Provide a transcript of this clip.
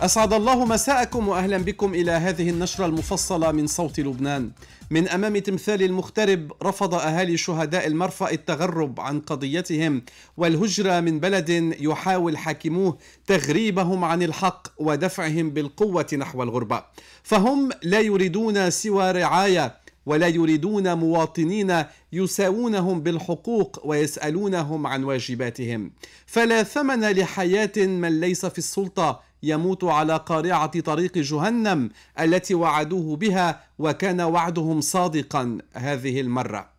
أسعد الله مساءكم وأهلا بكم إلى هذه النشرة المفصلة من صوت لبنان من أمام تمثال المغترب رفض أهالي شهداء المرفأ التغرب عن قضيتهم والهجرة من بلد يحاول حاكموه تغريبهم عن الحق ودفعهم بالقوة نحو الغربة فهم لا يريدون سوى رعاية ولا يريدون مواطنين يساوونهم بالحقوق ويسالونهم عن واجباتهم فلا ثمن لحياه من ليس في السلطه يموت على قارعة طريق جهنم التي وعدوه بها وكان وعدهم صادقا هذه المرة